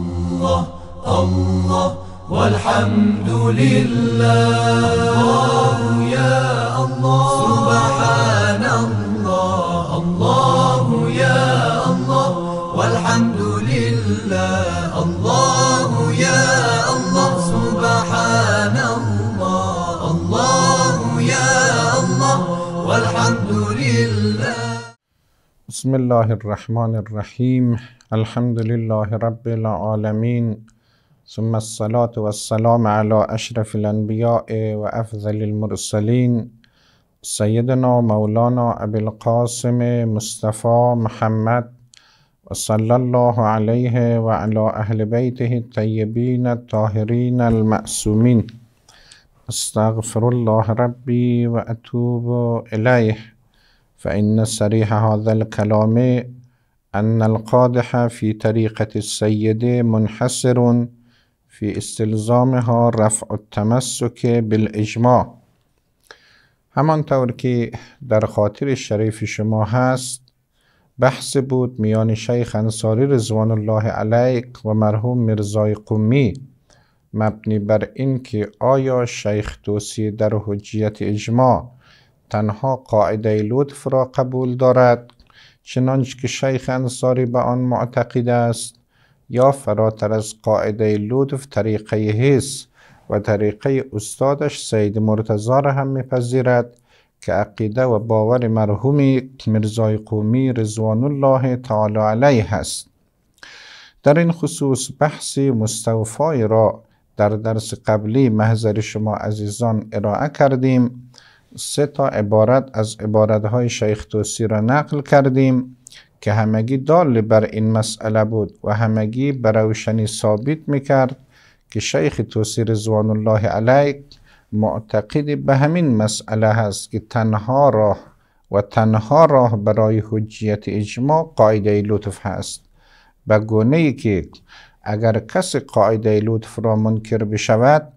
الله الله والحمد لله الله يا الله سبحان الله الله بسم الله الرحمن الرحيم الحمد لله رب العالمين ثم الصلاة والسلام على أشرف الأنبياء وأفضل المرسلين سيدنا مولانا أبي القاسم مصطفى محمد وصلى الله عليه وعلى أهل بيته الطيبين الطاهرين المأسومين أستغفر الله ربي وأتوب إليه فإن صریح هذا الكلام أن القادح في طريقة السيد منحصر في استلزامها رفع التمسك بالإجماع همانطور که در خاطر شریف شما هست بحث بود میان شیخ انصاری رضوان الله علیک و مرحوم مرزای قومی مبنی بر اینکه آیا شیخ توصیه در حجیت اجماع تنها قاعده لطف را قبول دارد چنانچه که شیخ انصاری به آن معتقد است یا فراتر از قاعده لطف طریقه حس و طریقه استادش سید مرتضا را هم میپذیرد که عقیده و باور مرحوم مرزای قومی رضوان الله تعالی علیه است در این خصوص بحث مستوفای را در درس قبلی محضر شما عزیزان ارائه کردیم سه تا عبارت از عبارتهای شیخ توسی را نقل کردیم که همگی دال بر این مسئله بود و همگی به روشنی ثابت میکرد که شیخ توسی رضوان الله علیه معتقد به همین مسئله هست که تنها راه و تنها راه برای حجیت اجماع قاعده لطف هست به گونه ای که اگر کسی قاعده لطف را منکر بشود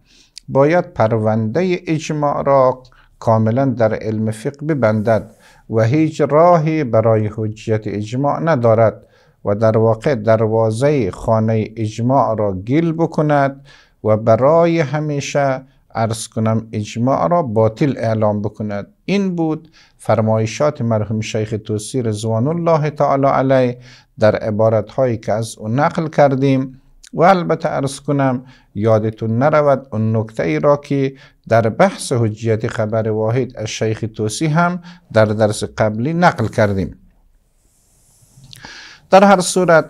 باید پرونده اجماع را کاملا در علم فقه ببندد و هیچ راهی برای حجیت اجماع ندارد و در واقع دروازه خانه اجماع را گیل بکند و برای همیشه ارز کنم اجماع را باطل اعلام بکند این بود فرمایشات مرحوم شیخ توسی رضوان الله تعالی علیه در عبارت هایی که از او نقل کردیم و البته ارز کنم یادتون نرود اون نکته ای را که در بحث حجیت خبر واحد از شیخ توسی هم در درس قبلی نقل کردیم در هر صورت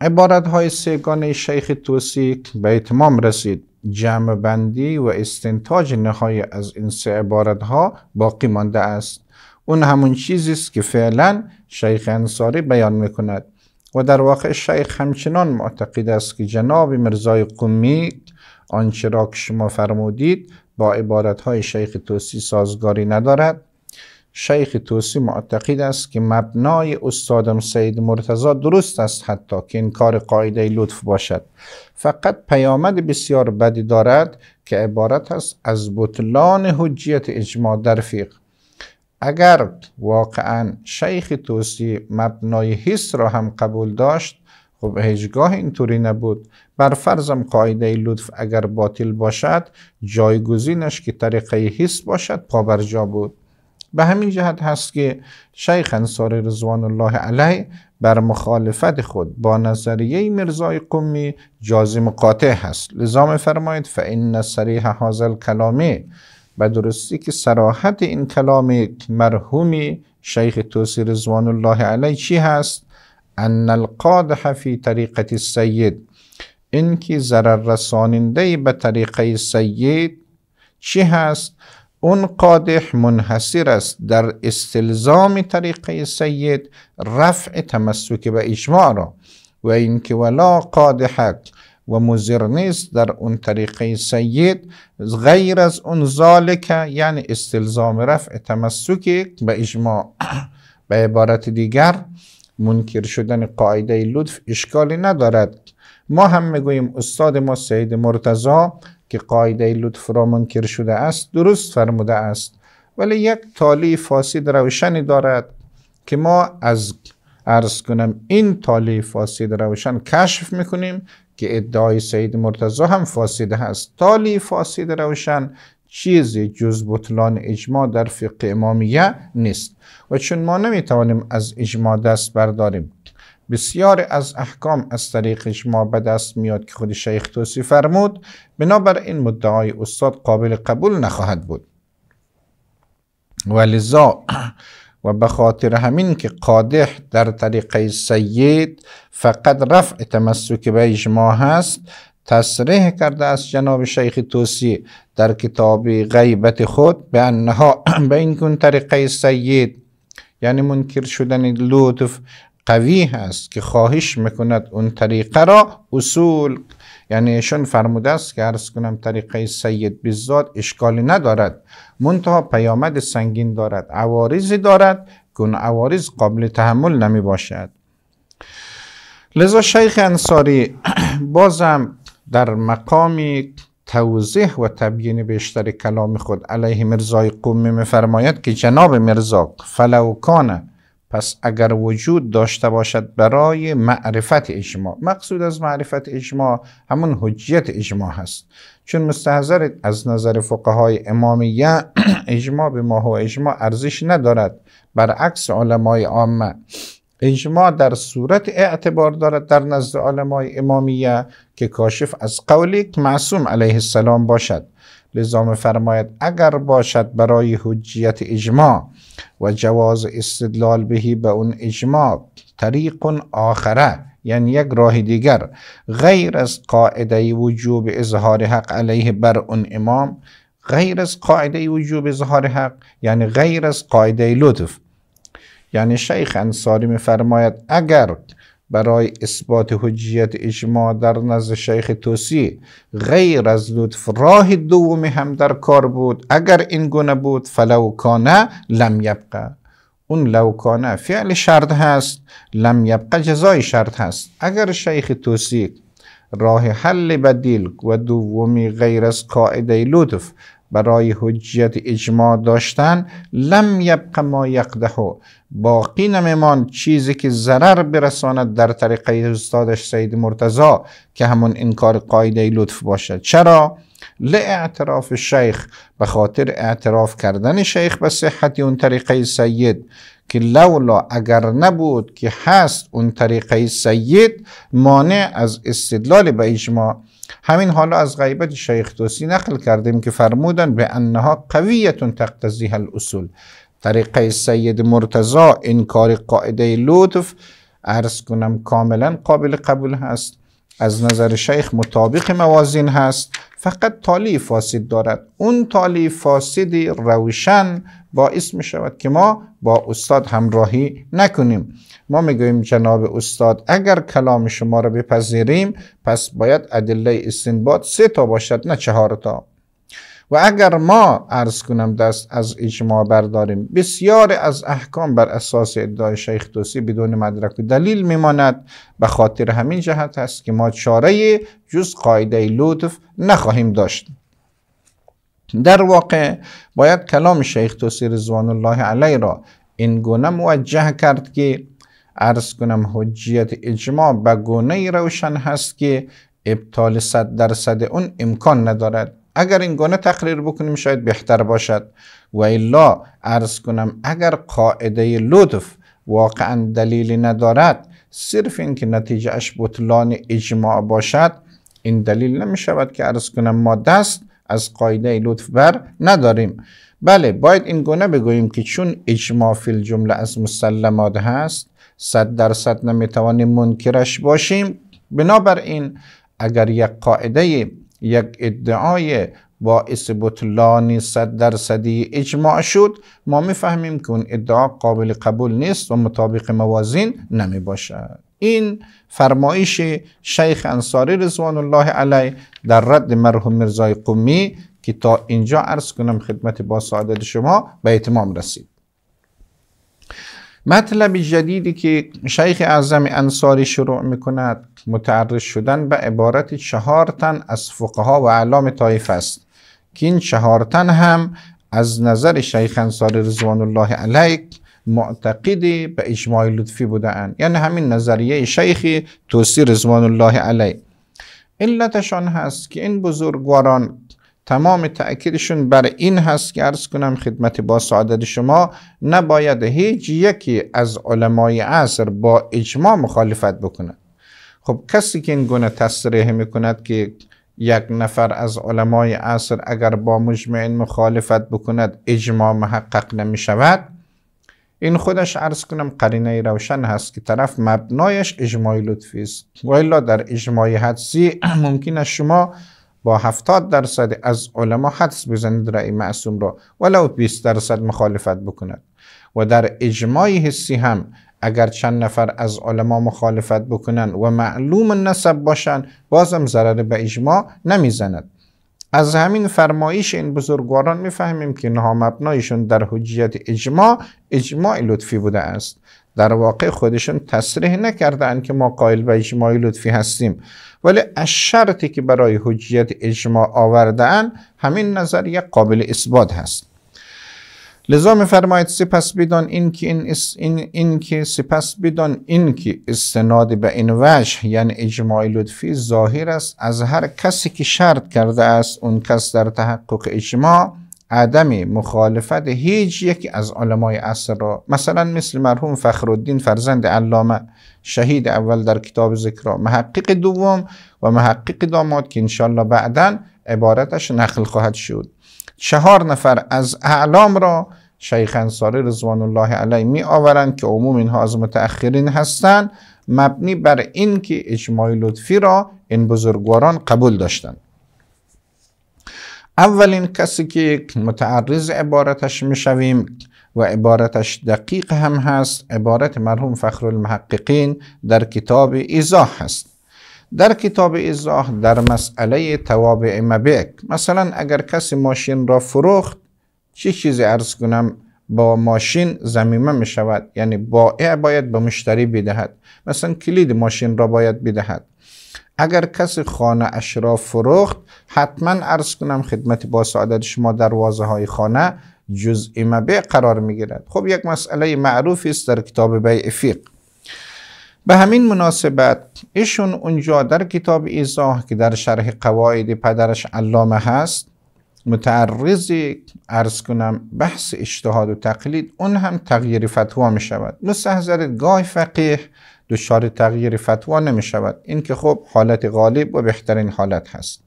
عبارت های سیگانه شیخ توسی به اتمام رسید جمع بندی و استنتاج نهایی از این سه عبارت ها باقی مانده است اون همون چیزی است که فعلا شیخ انصاری بیان میکند و در واقع شیخ همچنان معتقد است که جناب مرزای قمی آنچه را که شما فرمودید با های شیخ توسی سازگاری ندارد شیخ توسی معتقد است که مبنای استادم سید مرتزا درست است حتی که این کار قاعده لطف باشد فقط پیامد بسیار بدی دارد که عبارت است از بطلان حجیت اجماع در فقه اگر واقعا شیخ توسی مبنای حس را هم قبول داشت خب هیچگاه اینطوری نبود بر فرضم قاعده لطف اگر باطل باشد جایگزینش که طریقه حس باشد پابرجا بود به همین جهت هست که شیخ انصاری رضوان الله علیه بر مخالفت خود با نظریه مرزای قمی جازم قاطع هست لذا فرماید فَإِنَّ صریح هذا الْكَلَامِ و درستی که سراحت این کلام مرحومی شیخ توسی رضوان الله علیه چی هست ان القادح فی طریقت سید این که ضرر رساننده به طریقه سید چی هست اون قادح منحصر است در استلزام طریقه سید رفع تمسک به اجماع را و اینکه ولا قادحک و مزر نیست در اون طریقه سید غیر از اون ذالک یعنی استلزام رفع تمسک به اجماع به عبارت دیگر منکر شدن قاعده لطف اشکالی ندارد ما هم میگوییم استاد ما سید مرتزا که قاعده لطف را منکر شده است درست فرموده است ولی یک تالی فاسد روشنی دارد که ما از ارز کنم این تالی فاسد روشن کشف میکنیم که ادعای سید مرتضا هم فاسده هست تالی فاسد روشن چیزی جز بطلان اجماع در فقه امامیه نیست و چون ما نمیتوانیم از اجماع دست برداریم بسیار از احکام از طریق اجماع به دست میاد که خود شیخ توسی فرمود بنابر این مدعای استاد قابل قبول نخواهد بود ولذا و به خاطر همین که قادح در طریقه سید فقط رفع تمسک به اجماع هست تصریح کرده است جناب شیخ توسی در کتاب غیبت خود به انها به این کن طریقه سید یعنی منکر شدن لطف قوی هست که خواهش میکند اون طریقه را اصول یعنی ایشون فرموده است که عرض کنم طریقه سید بزاد اشکالی ندارد منتها پیامد سنگین دارد عوارضی دارد که اون عوارض قابل تحمل نمی باشد لذا شیخ انصاری بازم در مقام توضیح و تبیین بیشتر کلام خود علیه مرزای قومی میفرماید که جناب مرزا فلوکانه اگر وجود داشته باشد برای معرفت اجماع مقصود از معرفت اجماع همون حجیت اجماع هست چون مستحضر از نظر فقهای امامیه اجماع به ماه و اجماع ارزش ندارد برعکس علمای عامه اجماع در صورت اعتبار دارد در نزد علمای امامیه که کاشف از قولی معصوم علیه السلام باشد لذا فرماید اگر باشد برای حجیت اجماع و جواز استدلال بهی به اون اجماع طریق آخره یعنی یک راه دیگر غیر از قاعده وجوب اظهار حق علیه بر اون امام غیر از قاعده وجوب اظهار حق یعنی غیر از قاعده لطف یعنی شیخ انصاری فرماید اگر برای اثبات حجیت اجماع در نزد شیخ توسی غیر از لطف راه دومی هم در کار بود اگر این گونه بود فلو کانه لم یبقه اون لوکانه فعل شرط هست لم یبقه جزای شرط هست اگر شیخ توسی راه حل بدیل و دومی غیر از قاعده لطف برای حجیت اجماع داشتن لم یبق ما یقدهو باقی نمیمان چیزی که ضرر برساند در طریقه استادش سید مرتضا که همون انکار قایده لطف باشد چرا؟ اعتراف شیخ به خاطر اعتراف کردن شیخ به صحت اون طریقه سید که لولا اگر نبود که هست اون طریقه سید مانع از استدلال به اجماع همین حالا از غیبت شیخ توسی نقل کردیم که فرمودن به انها قویتون تقتضی الاصول طریقه سید مرتضا انکار قاعده لطف ارز کنم کاملا قابل قبول هست از نظر شیخ مطابق موازین هست فقط تالی فاسد دارد اون تالی فاسدی روشن باعث می شود که ما با استاد همراهی نکنیم ما میگوییم جناب استاد اگر کلام شما را بپذیریم پس باید ادله استنباط سه تا باشد نه چهار تا و اگر ما عرض کنم دست از اجماع برداریم بسیار از احکام بر اساس ادعای شیخ توسی بدون مدرک و دلیل میماند به خاطر همین جهت هست که ما چاره جز قاعده لطف نخواهیم داشت در واقع باید کلام شیخ توسی رضوان الله علیه را این گونه موجه کرد که عرض کنم حجیت اجماع به گونه روشن هست که ابطال صد درصد اون امکان ندارد اگر این گونه تقریر بکنیم شاید بهتر باشد و الا عرض کنم اگر قاعده لطف واقعا دلیلی ندارد صرف اینکه نتیجه اش بطلان اجماع باشد این دلیل نمی شود که عرض کنم ما دست از قاعده لطف بر نداریم بله باید این گونه بگوییم که چون اجماع فی الجمله از مسلمات هست صد درصد نمیتوانیم منکرش باشیم بنابراین اگر یک قاعده یک ادعای باعث بطلانی صد درصدی اجماع شد ما میفهمیم که اون ادعا قابل قبول نیست و مطابق موازین نمی باشد این فرمایش شیخ انصاری رضوان الله علیه در رد مرحوم مرزای قومی که تا اینجا عرض کنم خدمت با سعادت شما به اتمام رسید مطلب جدیدی که شیخ اعظم انصاری شروع میکند متعرض شدن به عبارت چهار تن از فقها و اعلام طایف است که این چهار تن هم از نظر شیخ انصاری رضوان الله علیک معتقد به اجماع لطفی بودند یعنی همین نظریه شیخ توسی رضوان الله علیه علتشان هست که این بزرگواران تمام تأکیدشون بر این هست که ارز کنم خدمت با سعادت شما نباید هیچ یکی از علمای عصر با اجماع مخالفت بکند خب کسی که این گونه تصریح میکند که یک نفر از علمای عصر اگر با مجمعین مخالفت بکند اجماع محقق نمی شود این خودش عرض کنم قرینه روشن هست که طرف مبنایش اجماع لطفی است و در اجماع حدسی ممکن است شما با 70 درصد از علما حدس بزنید رأی معصوم را ولو 20 درصد مخالفت بکند و در اجماع حسی هم اگر چند نفر از علما مخالفت بکنند و معلوم نسب باشند بازم ضرر به اجماع نمیزند از همین فرمایش این بزرگواران میفهمیم که نها مبنایشون در حجیت اجماع اجماع لطفی بوده است در واقع خودشون تصریح نکردن که ما قائل به اجماع لطفی هستیم ولی از شرطی که برای حجیت اجماع آوردن همین نظریه قابل اثبات هست لذا میفرماید سپس بدان این این, این, این که سپس بدان این که استناد به این وجه یعنی اجماع لطفی ظاهر است از هر کسی که شرط کرده است اون کس در تحقق اجماع عدم مخالفت هیچ یکی از علمای عصر را مثلا مثل مرحوم فخرالدین فرزند علامه شهید اول در کتاب ذکر محقق دوم و محقق داماد که انشالله بعدا عبارتش نقل خواهد شد چهار نفر از اعلام را شیخ انصاری رضوان الله علیه می آورند که عموم اینها از متأخرین هستند مبنی بر اینکه که اجماع لطفی را این بزرگواران قبول داشتند اولین کسی که متعرض عبارتش میشویم و عبارتش دقیق هم هست عبارت مرحوم فخر المحققین در کتاب ایزاح هست در کتاب ایزاح در مسئله توابع مبیک مثلا اگر کسی ماشین را فروخت چه چیزی ارز کنم با ماشین زمیمه می شود یعنی بائع باید به مشتری بدهد مثلا کلید ماشین را باید بدهد اگر کسی خانه اش را فروخت حتما عرض کنم خدمت با سعادت شما دروازه های خانه جزء مبیع قرار می گیرد خب یک مسئله معروف است در کتاب بیع فیق به همین مناسبت ایشون اونجا در کتاب ایزاه که در شرح قواعد پدرش علامه هست متعرض ارز کنم بحث اجتهاد و تقلید اون هم تغییر فتوا می شود مستحضر گاه فقیه دچار تغییر فتوا نمی شود این که خب حالت غالب و بهترین حالت هست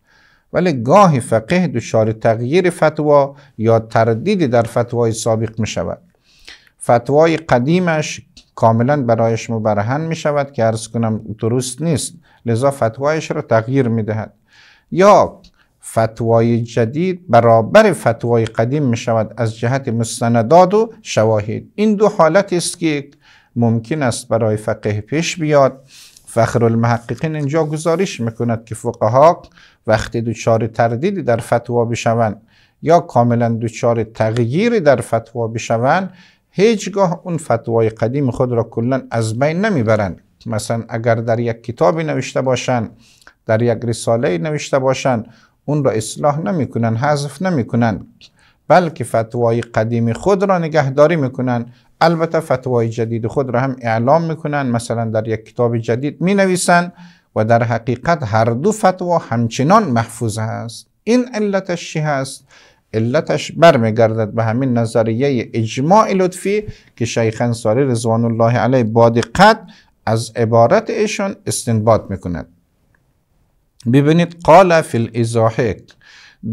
ولی گاهی فقیه دچار تغییر فتوا یا تردیدی در فتوای سابق می شود فتوای قدیمش کاملا برایش مبرهن می شود که ارز کنم درست نیست لذا فتوایش را تغییر می دهد یا فتوای جدید برابر فتوای قدیم می شود از جهت مستندات و شواهد این دو حالت است که ممکن است برای فقه پیش بیاد فخر المحققین اینجا گزارش میکند که فقها وقتی دوچار تردیدی در فتوا بشوند یا کاملا دوچار تغییری در فتوا بشوند هیچگاه اون فتوای قدیم خود را کلا از بین نمیبرند مثلا اگر در یک کتابی نوشته باشند در یک رساله نوشته باشند اون را اصلاح نمیکنن حذف نمیکنن بلکه فتوای قدیم خود را نگهداری میکنن البته فتوای جدید خود را هم اعلام کنند مثلا در یک کتاب جدید می نویسن و در حقیقت هر دو فتوا همچنان محفوظ هست این علتش چی هست علتش برمیگردد به همین نظریه اجماع لطفی که شیخ انصاری رضوان الله علیه با دقت از عبارت ایشان استنباط میکند ببینید قال فی الازاحه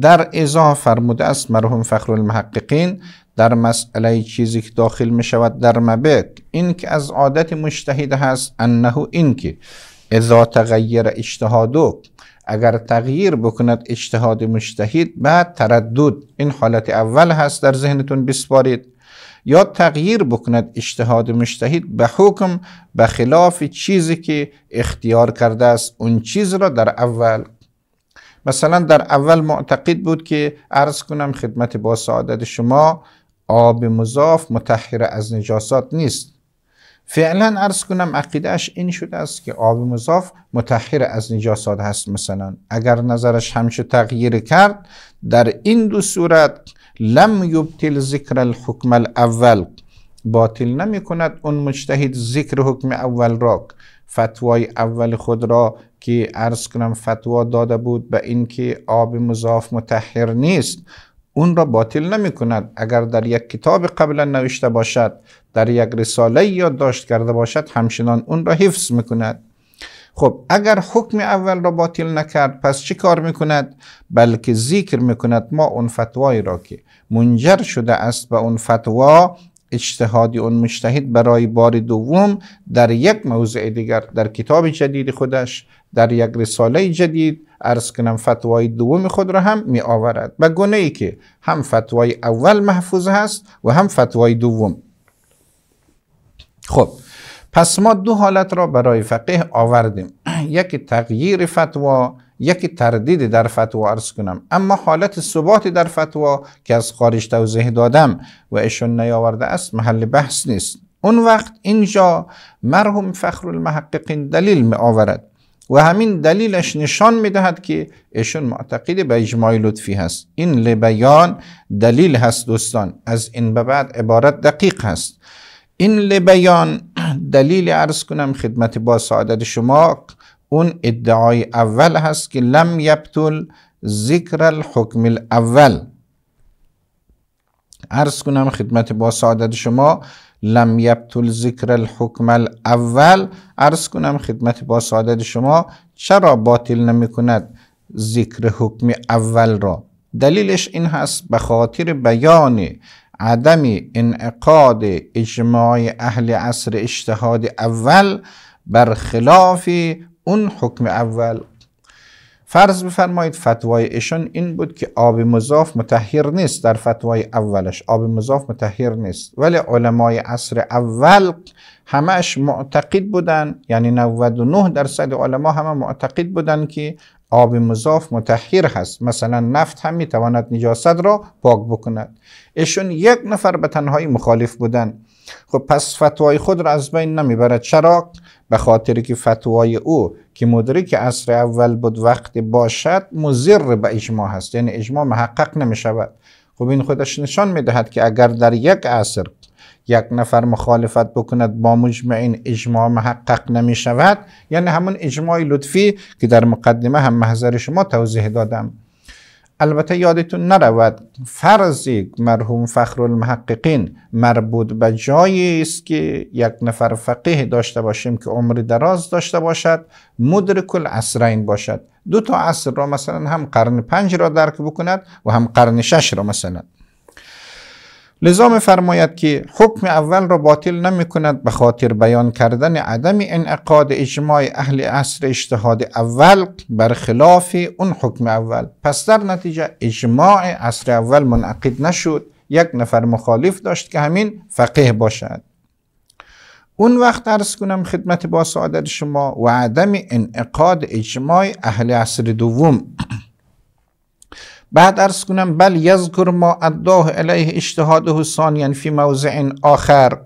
در ازا فرموده است مرحوم فخر المحققین در مسئله چیزی که داخل می شود در مبک این که از عادت مشتهد هست انه این که اذا تغییر اجتهادو اگر تغییر بکند اجتهاد مشتهد بعد تردد این حالت اول هست در ذهنتون بسپارید یا تغییر بکند اجتهاد مشتهید به حکم به خلاف چیزی که اختیار کرده است اون چیز را در اول مثلا در اول معتقد بود که عرض کنم خدمت با سعادت شما آب مضاف متحر از نجاسات نیست فعلا عرض کنم عقیدهش این شده است که آب مضاف متحر از نجاسات هست مثلا اگر نظرش همچه تغییر کرد در این دو صورت لم یبتل ذکر الحکم الاول باطل نمی کند اون مجتهد ذکر حکم اول را فتوای اول خود را که ارز کنم فتوا داده بود به اینکه آب مضاف متحر نیست اون را باطل نمی کند اگر در یک کتاب قبلا نوشته باشد در یک رساله یاد داشت کرده باشد همچنان اون را حفظ میکند خب اگر حکم اول را باطل نکرد پس چی کار میکند بلکه ذکر میکند ما اون فتوایی را که منجر شده است به اون فتوا اجتهادی اون مجتهد برای بار دوم در یک موضع دیگر در کتاب جدید خودش در یک رساله جدید ارز کنم فتوای دوم خود را هم می آورد به گونه ای که هم فتوای اول محفوظ هست و هم فتوای دوم خب پس ما دو حالت را برای فقیه آوردیم یکی تغییر فتوا یکی تردید در فتوا ارز کنم اما حالت ثبات در فتوا که از خارج توضیح دادم و اشون نیاورده است محل بحث نیست اون وقت اینجا مرحوم فخر المحققین دلیل می آورد و همین دلیلش نشان میدهد که ایشون معتقد به اجماع لطفی هست این لبیان دلیل هست دوستان از این به بعد عبارت دقیق هست این لبیان دلیل عرض کنم خدمت با سعادت شما اون ادعای اول هست که لم یبتل ذکر الحکم الاول عرض کنم خدمت با سعادت شما لم یبتل ذکر الحکم الاول عرض کنم خدمت با سعادت شما چرا باطل نمی کند ذکر حکم اول را دلیلش این هست به خاطر بیان عدم انعقاد اجماع اهل عصر اجتهاد اول برخلاف اون حکم اول فرض بفرمایید فتوای ایشون این بود که آب مضاف متحیر نیست در فتوای اولش آب مضاف متحیر نیست ولی علمای عصر اول همش معتقد بودن یعنی 99 درصد علما همه معتقد بودن که آب مضاف متحیر هست مثلا نفت هم میتواند نجاست را پاک بکند ایشون یک نفر به تنهایی مخالف بودن خب پس فتوای خود را از بین نمیبرد چرا به خاطر که فتوای او که مدرک عصر اول بود وقت باشد مضر به اجماع هست یعنی اجماع محقق نمی شود خب این خودش نشان میدهد که اگر در یک عصر یک نفر مخالفت بکند با این اجماع محقق نمی شود یعنی همون اجماع لطفی که در مقدمه هم محضر شما توضیح دادم البته یادتون نرود فرض مرحوم فخر المحققین مربوط به جایی است که یک نفر فقیه داشته باشیم که عمر دراز داشته باشد مدرک العصرین باشد دو تا عصر را مثلا هم قرن پنج را درک بکند و هم قرن شش را مثلا لذا فرماید که حکم اول را باطل نمی کند به خاطر بیان کردن عدم انعقاد اجماع اهل عصر اجتهاد اول برخلاف اون حکم اول پس در نتیجه اجماع عصر اول منعقد نشد یک نفر مخالف داشت که همین فقیه باشد اون وقت عرض کنم خدمت با سعادت شما و عدم انعقاد اجماع اهل عصر دوم بعد ارز کنم بل یذکر ما اداه علیه اجتهاده ثانیا فی موضع آخر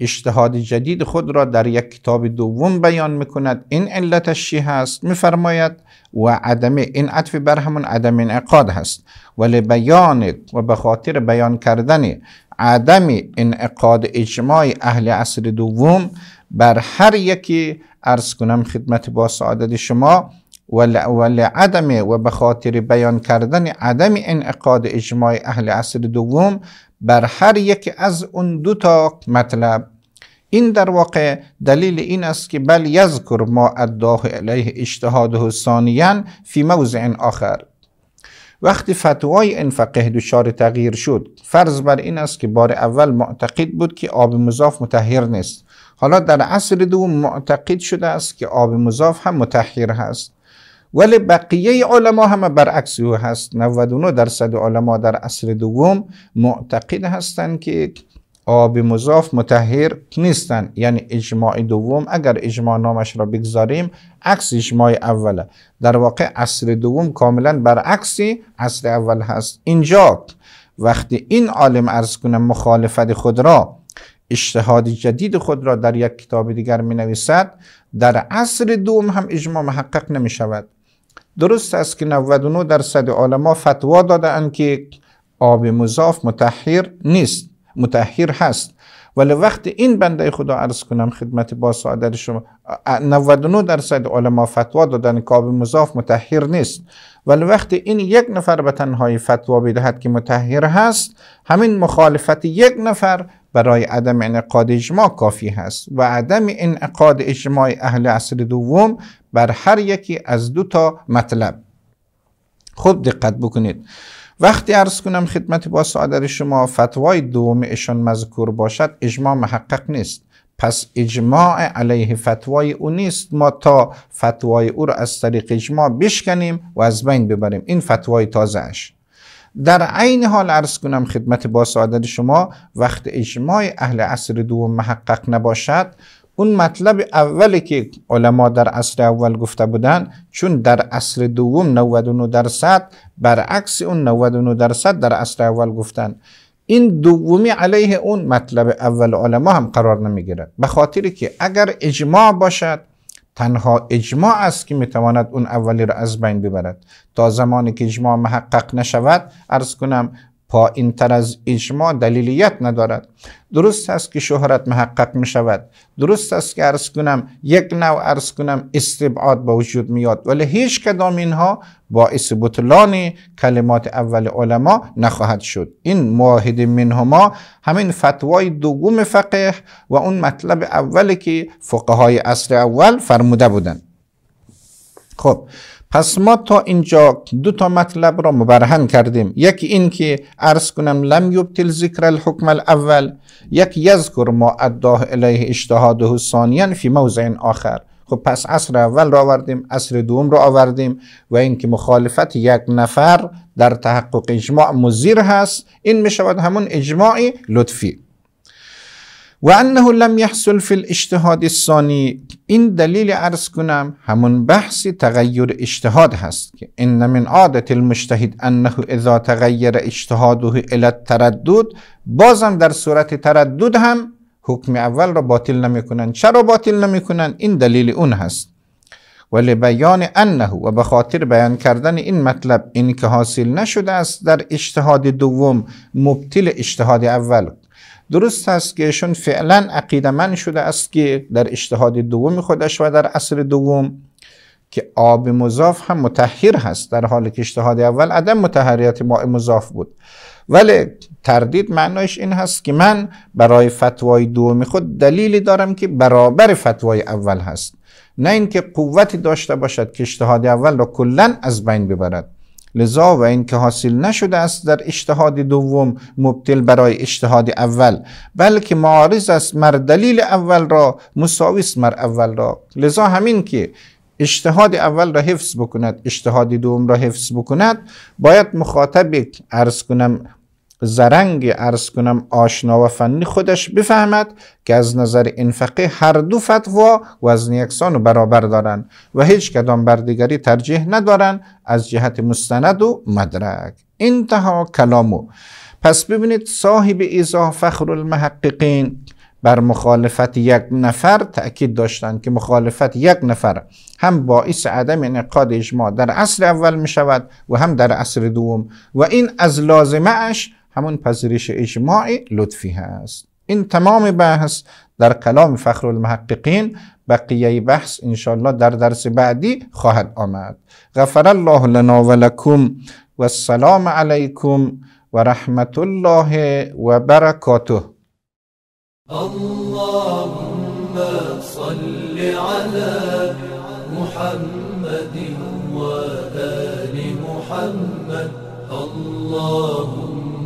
اجتهاد جدید خود را در یک کتاب دوم بیان میکند این علت چی هست میفرماید و عدم این عطف بر همون عدم انعقاد هست ولی بیان و به خاطر بیان کردن عدم انعقاد اجماع اهل عصر دوم بر هر یکی ارز کنم خدمت با سعادت شما و لعدم و به خاطر بیان کردن عدم انعقاد اجماع اهل عصر دوم بر هر یک از اون دو تا مطلب این در واقع دلیل این است که بل یذکر ما اداه علیه اجتهاده ثانیا فی موضع آخر وقتی فتوای این فقه دچار تغییر شد فرض بر این است که بار اول معتقد بود که آب مضاف متحیر نیست حالا در عصر دوم معتقد شده است که آب مضاف هم متحیر هست ولی بقیه علما همه برعکس او هست 99 درصد علما در عصر دوم معتقد هستند که آب مضاف متحر نیستن یعنی اجماع دوم اگر اجماع نامش را بگذاریم عکس اجماع اوله در واقع عصر دوم کاملا برعکس عصر اول هست اینجا وقتی این عالم ارز کنه مخالفت خود را اجتهاد جدید خود را در یک کتاب دیگر می نویسد در عصر دوم هم اجماع محقق نمی شود درست است که 99 درصد علما فتوا اند که آب مضاف متحیر نیست متحیر هست ولی وقتی این بنده خدا عرض کنم خدمت با سعادت شما 99 درصد علما فتوا دادن که آب مضاف متحیر نیست ولی وقتی این یک نفر به تنهایی فتوا بدهد که متحیر هست همین مخالفت یک نفر برای عدم انعقاد اجماع کافی هست و عدم انعقاد اجماع اهل عصر دوم بر هر یکی از دو تا مطلب خوب دقت بکنید وقتی عرض کنم خدمت با سعادت شما فتوای دومشان مذکور باشد اجماع محقق نیست پس اجماع علیه فتوای او نیست ما تا فتوای او را از طریق اجماع بشکنیم و از بین ببریم این فتوای تازه اش در عین حال عرض کنم خدمت با سعادت شما وقت اجماع اهل عصر دوم محقق نباشد اون مطلب اولی که علما در عصر اول گفته بودن چون در عصر دوم 99 درصد برعکس اون 99 درصد در عصر اول گفتن این دومی علیه اون مطلب اول علما هم قرار نمیگیرد به خاطر که اگر اجماع باشد تنها اجماع است که میتواند اون اولی را از بین ببرد تا زمانی که اجماع محقق نشود ارز کنم پایین تر از اجماع دلیلیت ندارد درست است که شهرت محقق می شود درست است که ارز کنم یک نوع ارز کنم استبعاد با وجود میاد ولی هیچ کدام اینها باعث بطلان کلمات اول علما نخواهد شد این معاهد منهما همین فتوای دوم فقه و اون مطلب اولی که فقهای اصل اول فرموده بودند خب پس ما تا اینجا دو تا مطلب را مبرهن کردیم یکی این که عرض کنم لم یبتل ذکر الحکم الاول یک یذکر ما اداه الیه اجتهاده ثانیا فی موضع آخر خب پس عصر اول را آوردیم عصر دوم را آوردیم و اینکه مخالفت یک نفر در تحقق اجماع مزیر هست این می شود همون اجماعی لطفی و انه لم یحصل فی الاجتهاد الثانی این دلیل عرض کنم همون بحث تغییر اجتهاد هست که ان من عادت المجتهد انه اذا تغیر اجتهاده الى تردد بازم در صورت تردد هم حکم اول را باطل نمی نمیکنن چرا باطل نمی کنند این دلیل اون هست ولی بیان انه و به بیان کردن این مطلب این که حاصل نشده است در اجتهاد دوم مبتل اجتهاد اول درست است که ایشون فعلا من شده است که در اجتهاد دوم خودش و در عصر دوم که آب مضاف هم متحیر هست در حال که اجتهاد اول عدم متحریت ماء مضاف بود ولی تردید معنایش این هست که من برای فتوای دوم خود دلیلی دارم که برابر فتوای اول هست نه اینکه قوتی داشته باشد که اجتهاد اول را کلا از بین ببرد لذا و اینکه حاصل نشده است در اجتهاد دوم مبتل برای اجتهاد اول بلکه معارض است مر دلیل اول را مساوی است مر اول را لذا همین که اجتهاد اول را حفظ بکند اجتهاد دوم را حفظ بکند باید مخاطب ارز کنم زرنگ ارز کنم آشنا و فنی خودش بفهمد که از نظر این هر دو فتوا وزن یکسان و برابر دارند و هیچ کدام بر دیگری ترجیح ندارند از جهت مستند و مدرک انتها کلامو پس ببینید صاحب ایزا فخر المحققین بر مخالفت یک نفر تأکید داشتند که مخالفت یک نفر هم باعث عدم انعقاد اجماع در عصر اول می شود و هم در عصر دوم و این از لازمه اش همون پذیرش اجماع لطفی هست این تمام بحث در کلام فخر المحققین بقیه بحث انشاءالله در درس بعدی خواهد آمد غفر الله لنا و لکم و السلام علیکم و رحمت الله و برکاته اللهم صل محمد و آل محمد اللهم